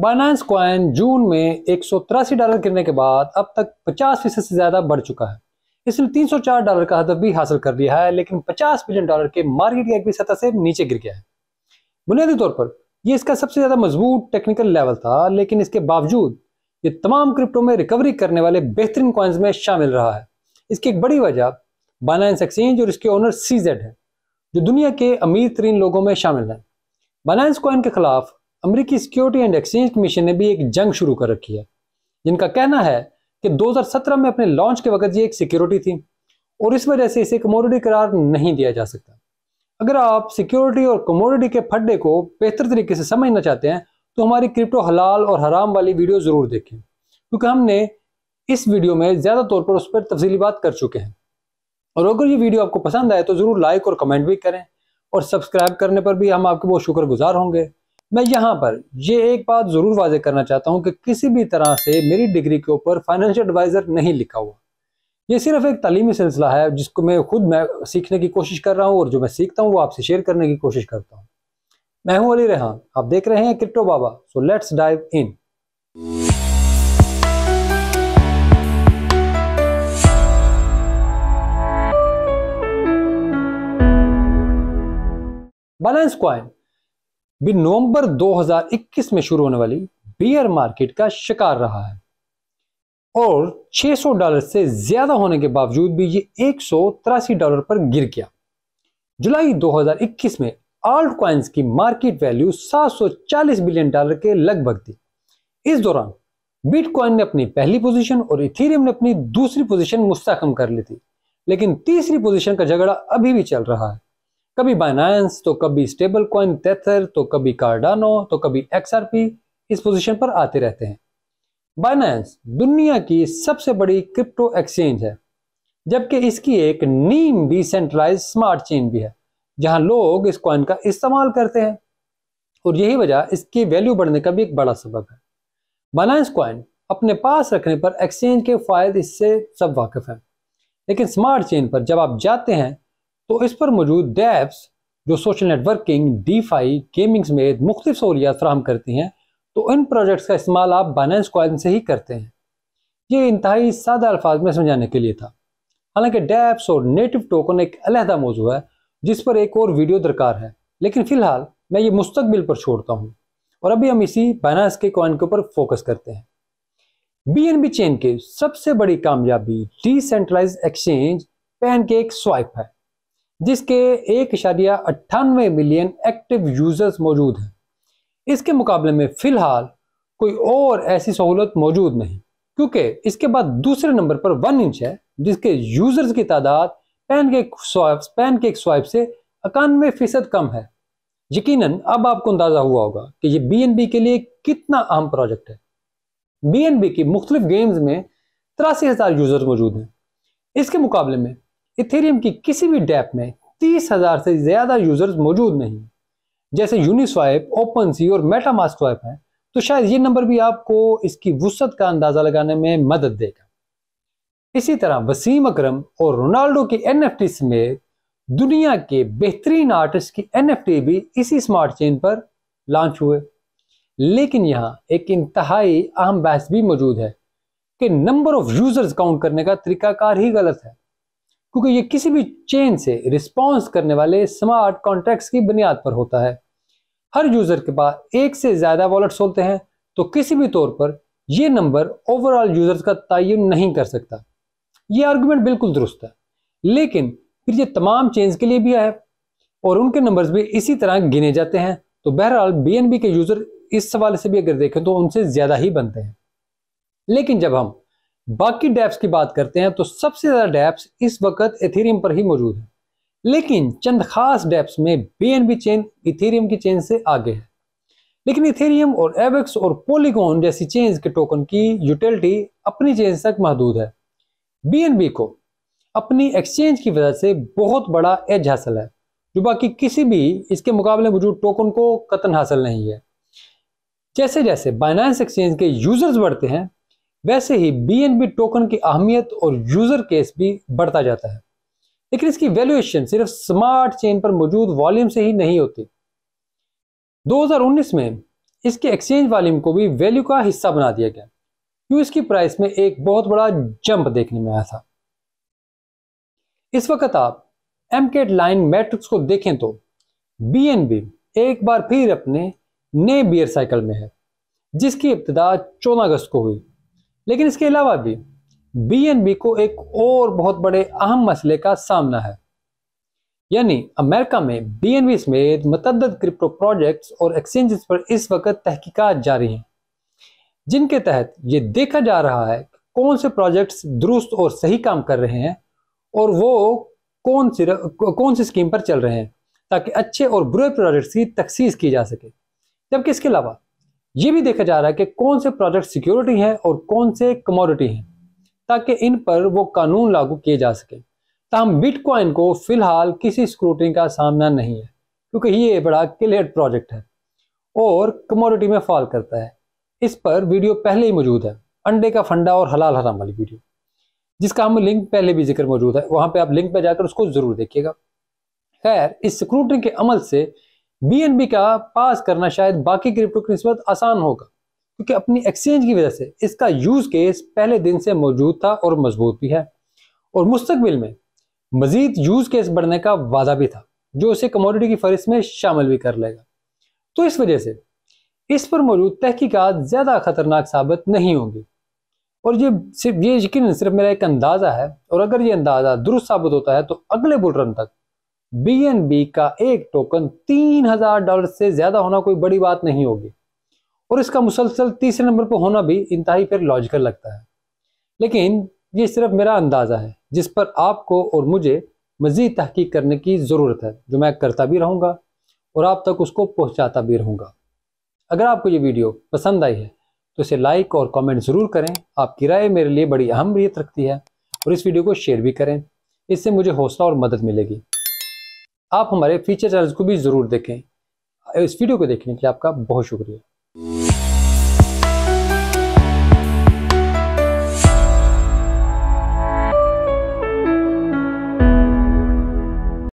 Binance coin जून में एक dollar गिरने के बाद अब तक पचास फीसद से ज़्यादा बढ़ चुका है इसने 304 डॉलर का हदफ भी हासिल कर लिया है लेकिन 50 बिलियन डॉलर के मार्केट कैप की सतह से नीचे गिर गया है बुनियादी तौर पर यह इसका सबसे ज़्यादा मजबूत टेक्निकल लेवल था लेकिन इसके बावजूद ये तमाम क्रिप्टो में रिकवरी करने वाले बेहतरीन क्वाइंस में शामिल रहा है इसकी एक बड़ी वजह बाइनांस एक्सचेंज और इसके ओनर सीजेड है जो दुनिया के अमीर तरीन लोगों में शामिल हैं बाइनांस क्वाइन के खिलाफ अमेरिकी सिक्योरिटी एंड एक्सचेंज कमीशन ने भी एक जंग शुरू कर रखी है जिनका कहना है कि 2017 में अपने लॉन्च के वक्त ये एक सिक्योरिटी थी और इस वजह से इसे कमोडिटी करार नहीं दिया जा सकता अगर आप सिक्योरिटी और कमोडिटी के फड्डे को बेहतर तरीके से समझना चाहते हैं तो हमारी क्रिप्टो हलाल और हराम वाली वीडियो ज़रूर देखें क्योंकि हमने इस वीडियो में ज़्यादा तौर पर उस पर तफसली बात कर चुके हैं और अगर ये वीडियो आपको पसंद आए तो ज़रूर लाइक और कमेंट भी करें और सब्सक्राइब करने पर भी हम आपके बहुत शुक्रगुजार होंगे मैं यहाँ पर ये एक बात ज़रूर वाजे करना चाहता हूँ कि किसी भी तरह से मेरी डिग्री के ऊपर फाइनेंशियल एडवाइज़र नहीं लिखा हुआ ये सिर्फ एक तलीमी सिलसिला है जिसको मैं खुद मैं सीखने की कोशिश कर रहा हूँ और जो मैं सीखता हूँ वो आपसे शेयर करने की कोशिश करता हूँ मैं हूँ अली रेहान आप देख रहे हैं crypto Baba so let's dive in balance coin भी नवंबर 2021 में शुरू होने वाली बियर मार्केट का शिकार रहा है और 600 डॉलर से ज्यादा होने के बावजूद भी ये एक डॉलर पर गिर गया जुलाई 2021 में आल्ट क्वाइंस की मार्केट वैल्यू 740 बिलियन डॉलर के लगभग थी इस दौरान बिटकॉइन ने अपनी पहली पोजीशन और इथेरियम ने अपनी दूसरी पोजीशन मुस्तकम कर ली थी लेकिन तीसरी पोजीशन का झगड़ा अभी भी चल रहा है कभी बाइनांस तो कभी स्टेबल कॉइन तेथर तो कभी कार्डानो तो कभी एक्सआरपी इस पोजीशन पर आते रहते हैं बाइनांस दुनिया की सबसे बड़ी क्रिप्टो एक्सचेंज है जबकि इसकी एक नीम भी सेंट्रलाइज स्मार्ट चेन भी है जहां लोग इस कॉइन का इस्तेमाल करते हैं और यही वजह इसकी वैल्यू बढ़ने का भी एक बड़ा सबक है बाइनांस कॉइन अपने पास रखने पर एक्सचेंज के फायदे इससे सब वाकिफ हैं लेकिन स्मार्ट चेन पर जब आप जाते हैं तो इस पर मौजूद डैप्स जो सोशल नेटवर्किंग डीफाई गेमिंग समेत मुख्त सहूलियात फ्राहम करती हैं तो इन प्रोजेक्ट्स का इस्तेमाल आप बाइनेंस कॉइन से ही करते हैं ये इंतहाई सादा अल्फाज में समझाने के लिए था हालांकि डैप्स और नेटिव टोकन एक अलहदा मौजू है जिस पर एक और वीडियो दरकार है लेकिन फ़िलहाल मैं ये मुस्तबिल पर छोड़ता हूँ और अभी हम इसी बाइनेंस के कॉइन के ऊपर फोकस करते हैं बी चेन की सबसे बड़ी कामयाबी डिसेंट्रलाइज एक्सचेंज पैन के एक स्वाइप है जिसके एक इशारिया अट्ठानवे मिलियन एक्टिव यूजर्स मौजूद हैं इसके मुकाबले में फ़िलहाल कोई और ऐसी सहूलत मौजूद नहीं क्योंकि इसके बाद दूसरे नंबर पर वन इंच है जिसके यूजर्स की तादाद पैन के स्वाइप पैन के स्वाइप से इक्यानवे फीसद कम है यकीनन अब आपको अंदाज़ा हुआ होगा कि ये बीएनबी के लिए कितना अहम प्रोजेक्ट है बीएनबी की मुख्तलिफ गेम्स में तिरासी हज़ार यूजर्स मौजूद हैं इसके मुकाबले में इथेरियम की किसी भी डैप में तीस हजार से ज्यादा यूजर्स मौजूद नहीं जैसे यूनिस्वाइप ओपन सी और मेटामास्क स्वाइप है तो शायद ये नंबर भी आपको इसकी वसत का अंदाजा लगाने में मदद देगा इसी तरह वसीम अक्रम और रोनाल्डो के एन एफ टी समेत दुनिया के बेहतरीन आर्टिस्ट की एन एफ टी भी इसी स्मार्ट चेन पर लॉन्च हुए लेकिन यहाँ एक इंतहाई अहम बहस भी मौजूद है कि नंबर ऑफ यूजर्स काउंट करने का तरीकाकार ही गलत है क्योंकि ये किसी भी चेन से रिस्पॉन्स करने वाले स्मार्ट कॉन्ट्रैक्ट्स की बुनियाद पर होता है हर यूजर के पास एक से ज्यादा वॉलेट्स होते हैं तो किसी भी तौर पर यह नंबर ओवरऑल यूजर्स का तयन नहीं कर सकता यह आर्गूमेंट बिल्कुल दुरुस्त है लेकिन फिर ये तमाम चेंज के लिए भी है और उनके नंबर्स भी इसी तरह गिने जाते हैं तो बहरहाल बी के यूजर इस सवाल से भी अगर देखें तो उनसे ज्यादा ही बनते हैं लेकिन जब हम बाकी डैप्स की बात करते हैं तो सबसे ज़्यादा डैप्स इस वक्त इथेरियम पर ही मौजूद हैं लेकिन चंद खास डैप्स में बी चेन इथेरियम की चेन से आगे है लेकिन इथेरियम और एवेक्स और पोलिकॉन जैसी चेन्स के टोकन की यूटिलिटी अपनी चेन तक महदूद है बी को अपनी एक्सचेंज की वजह से बहुत बड़ा एज हासिल है जो बाकी किसी भी इसके मुकाबले मौजूद टोकन को कतन हासिल नहीं है जैसे जैसे बाइनांस एक्सचेंज के यूजर्स बढ़ते हैं वैसे ही बी टोकन की अहमियत और यूजर केस भी बढ़ता जाता है लेकिन इसकी वैल्यूएशन सिर्फ स्मार्ट चेन पर मौजूद वॉल्यूम से ही नहीं होती 2019 में इसके एक्सचेंज वॉल्यूम को भी वैल्यू का हिस्सा बना दिया गया क्यों इसकी प्राइस में एक बहुत बड़ा जंप देखने में आया था इस वक्त आप एम लाइन मैट्रिक्स को देखें तो बी एन बी एक बार फिर अपने नए बियर साइकिल में है जिसकी इब्तदा चौदह अगस्त को हुई लेकिन इसके अलावा भी बीएनबी को एक और बहुत बड़े अहम मसले का सामना है यानी अमेरिका में बीएनबी समेत मतदद क्रिप्टो प्रोजेक्ट्स और एक्सचेंजेस पर इस वक्त तहकीकात जारी हैं जिनके तहत ये देखा जा रहा है कि कौन से प्रोजेक्ट्स दुरुस्त और सही काम कर रहे हैं और वो कौन सी कौन सी स्कीम पर चल रहे हैं ताकि अच्छे और बुरे प्रोजेक्ट्स की तखसीस की जा सके जबकि इसके अलावा ये भी देखा जा रहा है कि कौन से प्रोजेक्ट सिक्योरिटी हैं और कौन से कमोडिटी हैं ताकि इन पर वो कानून लागू किए जा सके तहम बिटकॉइन को फिलहाल किसी स्क्रूटनी का सामना नहीं है क्योंकि ये बड़ा क्लियर प्रोजेक्ट है और कमोडिटी में फॉल करता है इस पर वीडियो पहले ही मौजूद है अंडे का फंडा और हलाल हराम वाली वीडियो जिसका हम लिंक पहले भी जिक्र मौजूद है वहां पे आप लिंक पे जाकर उसको ज़रूर देखिएगा खैर इस स्क्रूटनी के अमल से बीएनबी का पास करना शायद बाकी क्रिप्टो की नस्बत आसान होगा क्योंकि अपनी एक्सचेंज की वजह से इसका यूज केस पहले दिन से मौजूद था और मजबूत भी है और मुस्तबिल में मजीद यूज केस बढ़ने का वादा भी था जो उसे कमोडिटी की फहरिस्त में शामिल भी कर लेगा तो इस वजह से इस पर मौजूद तहकीकत ज़्यादा खतरनाक साबित नहीं होंगी और ये सिर्फ ये यकीन सिर्फ मेरा एक अंदाज़ा है और अगर ये अंदाज़ा दुरुस्त साबित होता है तो अगले बुलरन तक BNB का एक टोकन तीन हजार डॉलर से ज्यादा होना कोई बड़ी बात नहीं होगी और इसका मुसलसल तीसरे नंबर पर होना भी इंतहाई पर लॉजिकल लगता है लेकिन ये सिर्फ मेरा अंदाज़ा है जिस पर आपको और मुझे मज़ीद तहकीक करने की ज़रूरत है जो मैं करता भी रहूँगा और आप तक उसको पहुँचाता भी रहूँगा अगर आपको ये वीडियो पसंद आई है तो इसे लाइक और कमेंट ज़रूर करें आपकी राय मेरे लिए बड़ी अहमियत रखती है और इस वीडियो को शेयर भी करें इससे मुझे हौसला और मदद मिलेगी आप हमारे फीचर चैनल को भी ज़रूर देखें इस वीडियो को देखने के लिए आपका बहुत शुक्रिया